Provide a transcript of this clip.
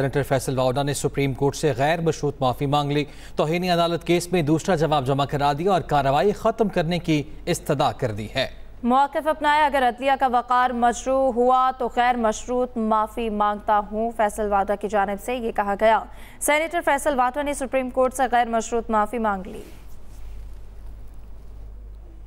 senator Faisal Vawda ने supreme court से गैर मशरूत माफ़ी मांग ली तोहनी अदालत केस में दूसरा जवाब जमा करा दिया और कार्रवाई ख़त्म करने की इस्तदा कर दी है मौकफ अपनाया अगर अदलिया का वक़ार मशरू हुआ तो गैर मशरूत माफ़ी मांगता हूँ फैसल वादा की जानब से ये कहा गया सैनिटर फैसल वाडा ने सुप्रीम कोर्ट से गैर मशरूत माफ़ी मांग ली